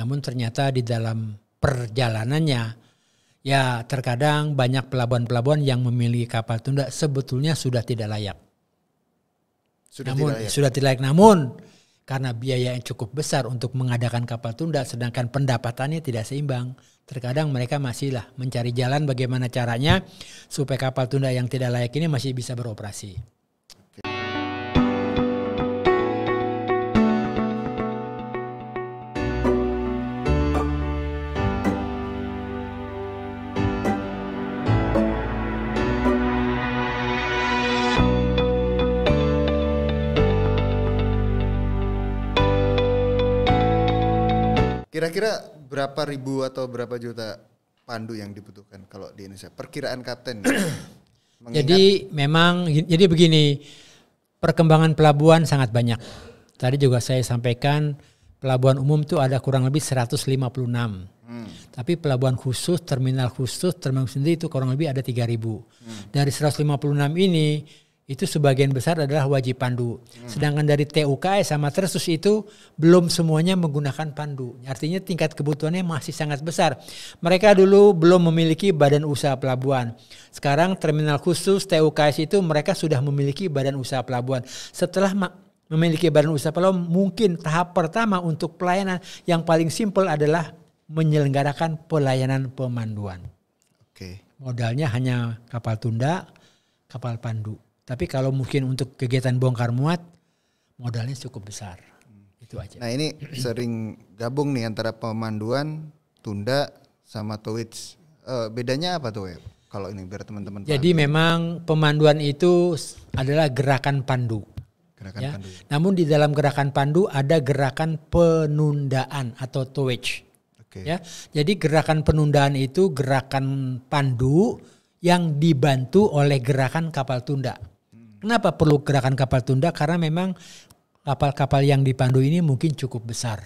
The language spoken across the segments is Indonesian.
Namun ternyata di dalam perjalanannya ya terkadang banyak pelabuhan-pelabuhan yang memiliki kapal tunda sebetulnya sudah tidak layak. Sudah namun, tidak layak. Sudah tidak layak. Namun karena biaya yang cukup besar untuk mengadakan kapal tunda sedangkan pendapatannya tidak seimbang. Terkadang mereka masihlah mencari jalan bagaimana caranya supaya kapal tunda yang tidak layak ini masih bisa beroperasi. Kira-kira berapa ribu atau berapa juta pandu yang dibutuhkan kalau di Indonesia? Perkiraan kapten. Ya? jadi memang jadi begini, perkembangan pelabuhan sangat banyak. Tadi juga saya sampaikan pelabuhan umum itu ada kurang lebih 156. Hmm. Tapi pelabuhan khusus, terminal khusus, terminal sendiri itu kurang lebih ada 3000. Hmm. Dari 156 ini itu sebagian besar adalah wajib pandu. Hmm. Sedangkan dari TUKS sama Tresus itu belum semuanya menggunakan pandu. Artinya tingkat kebutuhannya masih sangat besar. Mereka dulu belum memiliki badan usaha pelabuhan. Sekarang terminal khusus TUKS itu mereka sudah memiliki badan usaha pelabuhan. Setelah memiliki badan usaha pelabuhan, mungkin tahap pertama untuk pelayanan yang paling simpel adalah menyelenggarakan pelayanan pemanduan. Oke. Okay. Modalnya hanya kapal tunda, kapal pandu. Tapi kalau mungkin untuk kegiatan bongkar muat modalnya cukup besar. Itu aja. Nah, ini sering gabung nih antara pemanduan tunda sama towage. Uh, eh, bedanya apa tuh, ya? Kalau ini biar teman-teman Jadi pandu. memang pemanduan itu adalah gerakan pandu. Gerakan ya. pandu. Namun di dalam gerakan pandu ada gerakan penundaan atau towage. Okay. Ya. Jadi gerakan penundaan itu gerakan pandu yang dibantu oleh gerakan kapal tunda. Kenapa perlu gerakan kapal tunda? Karena memang kapal-kapal yang dipandu ini mungkin cukup besar.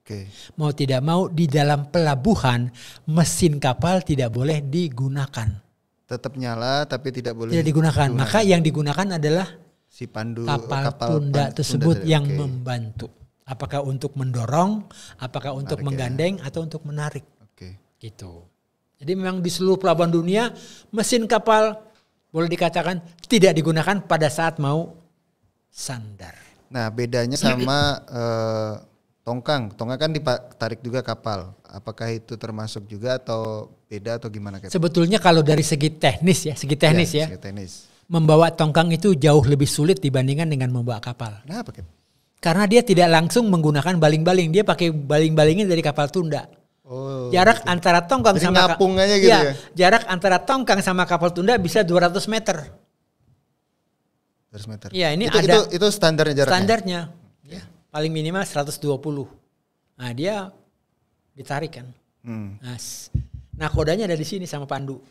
Okay. Mau tidak mau di dalam pelabuhan mesin kapal tidak boleh digunakan. Tetap nyala tapi tidak boleh. Tidak digunakan. digunakan. Maka yang digunakan adalah si pandu kapal, kapal tunda pandu, tersebut tunda, yang okay. membantu. Apakah untuk mendorong, apakah untuk ya. menggandeng ya. atau untuk menarik. Oke. Okay. Gitu. Jadi memang di seluruh pelabuhan dunia mesin kapal boleh dikatakan tidak digunakan pada saat mau sandar. Nah bedanya sama eh, tongkang, tongkang kan ditarik juga kapal. Apakah itu termasuk juga atau beda atau gimana? Sebetulnya kalau dari segi teknis ya, segi teknis ya, ya segi teknis. membawa tongkang itu jauh lebih sulit dibandingkan dengan membawa kapal. Kenapa? Nah, Karena dia tidak langsung menggunakan baling-baling, dia pakai baling-balingnya dari kapal tunda. Oh, jarak gitu. antara tongkang Jadi sama ngapung aja gitu ya, ya. Jarak antara tongkang sama kapal tunda bisa 200 meter. 200 meter. Iya, ini itu, ada itu, itu standarnya jaraknya. Standarnya. Ya. Paling minimal 120. Nah, dia ditarik kan. Hmm. Nah, nah, kodanya ada di sini sama Pandu.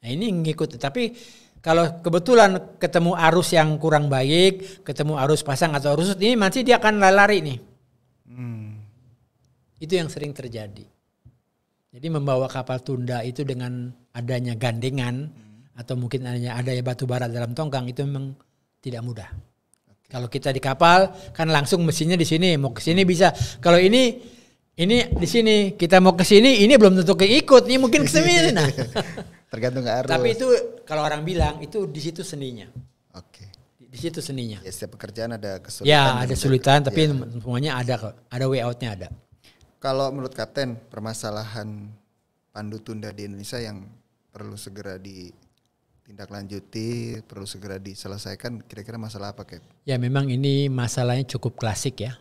Nah, ini ngikut tapi kalau kebetulan ketemu arus yang kurang baik, ketemu arus pasang atau arus ini masih dia akan lari nih. Hmm. Itu yang sering terjadi. Jadi membawa kapal tunda itu dengan adanya gandengan hmm. atau mungkin adanya adanya batu bara dalam tongkang itu memang tidak mudah. Okay. Kalau kita di kapal kan langsung mesinnya di sini, mau ke sini bisa. Kalau ini ini di sini kita mau ke sini, ini belum tentu keikut, ini mungkin ke sini. Nah. Tergantung arus. Tapi itu kalau orang bilang itu di situ seninya. Oke. Okay. Di situ seninya. Ya, setiap pekerjaan ada ya, kesulitan. Ya, ada kesulitan, tapi ya. semuanya ada kok. Ada way outnya ada. Kalau menurut Kapten, permasalahan pandu tunda di Indonesia yang perlu segera ditindaklanjuti, perlu segera diselesaikan, kira-kira masalah apa, Kep? Ya, memang ini masalahnya cukup klasik ya.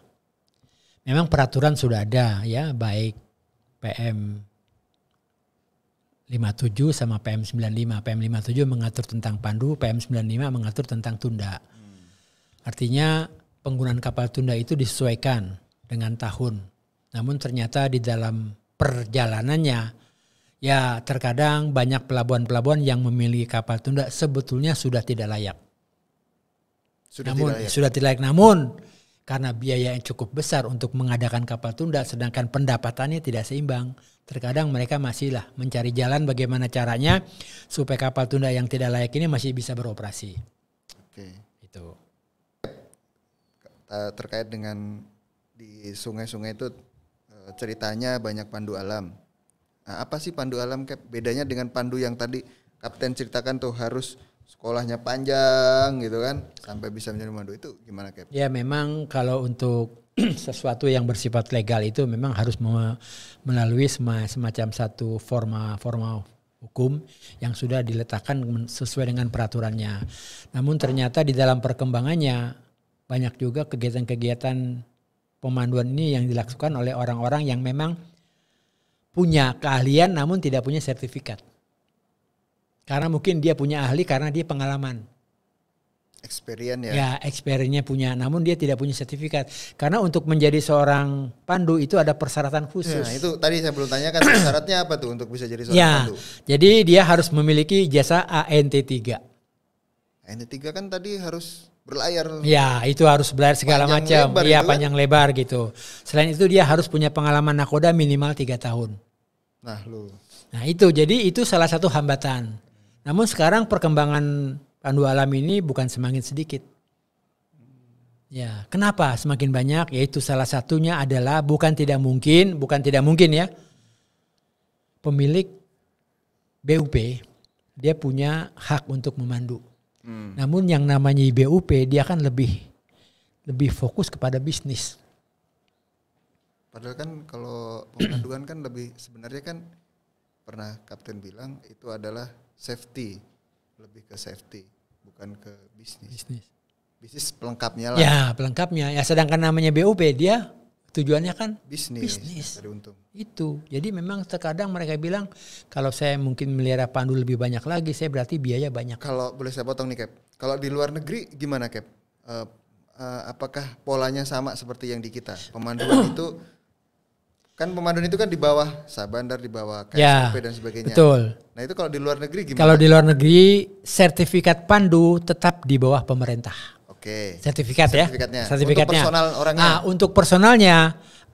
Memang peraturan sudah ada ya, baik PM 57 sama PM 95. PM 57 mengatur tentang pandu, PM 95 mengatur tentang tunda. Hmm. Artinya penggunaan kapal tunda itu disesuaikan dengan tahun. Namun ternyata di dalam perjalanannya ya terkadang banyak pelabuhan-pelabuhan yang memiliki kapal tunda sebetulnya sudah tidak layak. Sudah namun, tidak layak. Sudah tidak layak namun karena biaya yang cukup besar untuk mengadakan kapal tunda sedangkan pendapatannya tidak seimbang. Terkadang mereka masihlah mencari jalan bagaimana caranya supaya kapal tunda yang tidak layak ini masih bisa beroperasi. Oke. Itu. Eh, terkait dengan di sungai-sungai itu Eh, ceritanya banyak pandu alam. Nah, apa sih pandu alam Cap? Bedanya dengan pandu yang tadi kapten ceritakan tuh harus sekolahnya panjang gitu kan sampai bisa menjadi pandu itu gimana Cap? Ya memang kalau untuk sesuatu yang bersifat legal itu memang harus melalui semacam satu forma forma hukum yang sudah diletakkan sesuai dengan peraturannya. Namun ternyata di dalam perkembangannya banyak juga kegiatan-kegiatan pemanduan ini yang dilakukan oleh orang-orang yang memang punya keahlian namun tidak punya sertifikat. Karena mungkin dia punya ahli karena dia pengalaman. Experience ya. Ya, experience-nya punya, namun dia tidak punya sertifikat. Karena untuk menjadi seorang pandu itu ada persyaratan khusus. Nah, ya, itu tadi saya belum tanyakan syaratnya apa tuh untuk bisa jadi seorang ya, pandu. Jadi dia harus memiliki jasa ANT3. ANT3 kan tadi harus berlayar. Ya, itu harus berlayar segala macam. Iya, gitu kan? panjang lebar gitu. Selain itu dia harus punya pengalaman nakoda minimal tiga tahun. Nah, lu. Nah, itu jadi itu salah satu hambatan. Namun sekarang perkembangan pandu alam ini bukan semakin sedikit. Ya, kenapa semakin banyak? Yaitu salah satunya adalah bukan tidak mungkin, bukan tidak mungkin ya. Pemilik BUP dia punya hak untuk memandu. Hmm. Namun yang namanya IBUP dia akan lebih lebih fokus kepada bisnis. Padahal kan kalau pengaduan kan lebih sebenarnya kan pernah kapten bilang itu adalah safety, lebih ke safety bukan ke bisnis. Bisnis. Bisnis pelengkapnya lah. Ya, pelengkapnya. Ya sedangkan namanya BUP dia tujuannya kan bisnis, bisnis. untung. itu jadi memang terkadang mereka bilang kalau saya mungkin melihara pandu lebih banyak lagi saya berarti biaya banyak kalau boleh saya potong nih cap kalau di luar negeri gimana cap uh, eh, uh, eh, apakah polanya sama seperti yang di kita pemanduan itu kan pemanduan itu kan di bawah sabandar di bawah KSP ya, dan sebagainya betul nah itu kalau di luar negeri gimana kalau di luar negeri sertifikat pandu tetap di bawah pemerintah Oke. Sertifikat Sertifikatnya. ya. Sertifikatnya. Untuk personal orangnya. Nah, untuk personalnya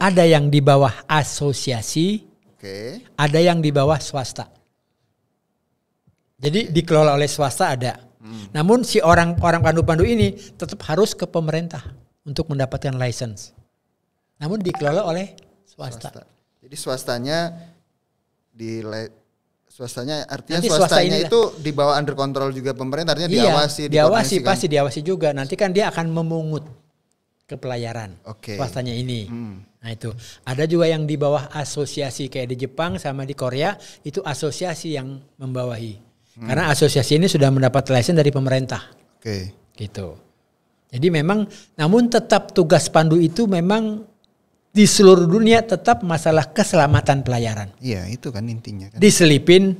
ada yang di bawah asosiasi. Oke. Ada yang di bawah swasta. Jadi okay. dikelola oleh swasta ada. Hmm. Namun si orang orang pandu-pandu ini tetap harus ke pemerintah untuk mendapatkan license. Namun dikelola oleh swasta. swasta. Jadi swastanya di swastanya artinya nanti swastanya itu dibawa under control juga pemerintah artinya iya, diawasi diawasi pasti diawasi juga nanti kan dia akan memungut ke pelayaran okay. swastanya ini hmm. nah itu ada juga yang di bawah asosiasi kayak di Jepang sama di Korea itu asosiasi yang membawahi hmm. karena asosiasi ini sudah mendapat license dari pemerintah okay. gitu jadi memang namun tetap tugas pandu itu memang di seluruh dunia tetap masalah keselamatan pelayaran. Iya, itu kan intinya kan. Diselipin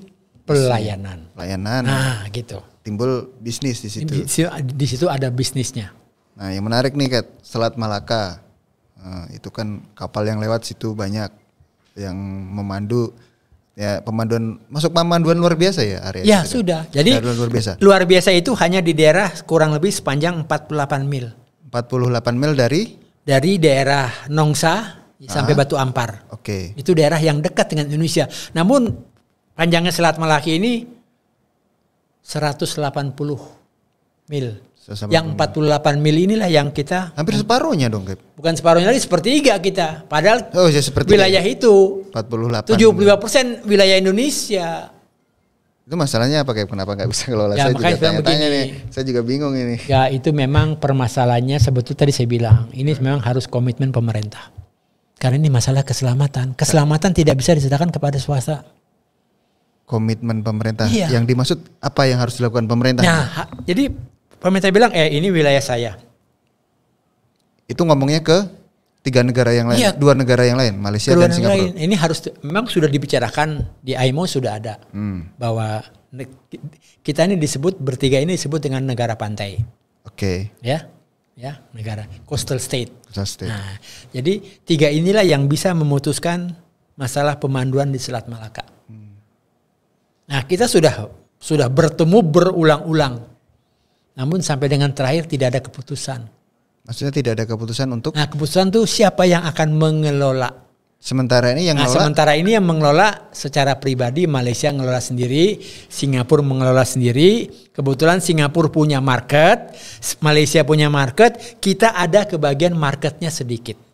pelayanan. Pelayanan. Nah, gitu. Timbul bisnis di situ. Di situ ada bisnisnya. Nah, yang menarik nih Kat, Selat Malaka. Nah, itu kan kapal yang lewat situ banyak yang memandu ya pemanduan masuk pemanduan luar biasa ya area ya itu, sudah kan? jadi luar biasa luar biasa itu hanya di daerah kurang lebih sepanjang 48 mil 48 mil dari dari daerah Nongsa sampai Batu Ampar. Oke. Okay. Itu daerah yang dekat dengan Indonesia. Namun panjangnya Selat Malaki ini 180 mil. yang 48 mil inilah yang kita hampir separuhnya dong, Bukan separuhnya lagi sepertiga kita. Padahal oh, ya, wilayah itu 48 75% wilayah Indonesia. Itu masalahnya apa kayak kenapa nggak bisa kelola? Ya, saya juga tanya-tanya nih, saya juga bingung ini. Ya itu memang permasalahannya sebetulnya tadi saya bilang ini ya. memang harus komitmen pemerintah. Karena ini masalah keselamatan. Keselamatan tidak bisa diserahkan kepada swasta. Komitmen pemerintah. Iya. Yang dimaksud apa yang harus dilakukan pemerintah? Nah, jadi pemerintah bilang eh ini wilayah saya. Itu ngomongnya ke tiga negara yang lain, ya. dua negara yang lain, Malaysia Kedua dan Singapura. Lain. Ini harus memang sudah dibicarakan di IMO sudah ada hmm. bahwa kita ini disebut bertiga ini disebut dengan negara pantai. Oke. Okay. Ya. Ya, negara coastal state. Coastal state. Nah, jadi tiga inilah yang bisa memutuskan masalah pemanduan di Selat Malaka. Hmm. Nah, kita sudah sudah bertemu berulang-ulang. Namun sampai dengan terakhir tidak ada keputusan Maksudnya tidak ada keputusan untuk Nah, keputusan tuh siapa yang akan mengelola. Sementara ini yang Nah, sementara ini yang mengelola secara pribadi Malaysia mengelola sendiri, Singapura mengelola sendiri. Kebetulan Singapura punya market, Malaysia punya market, kita ada kebagian marketnya sedikit.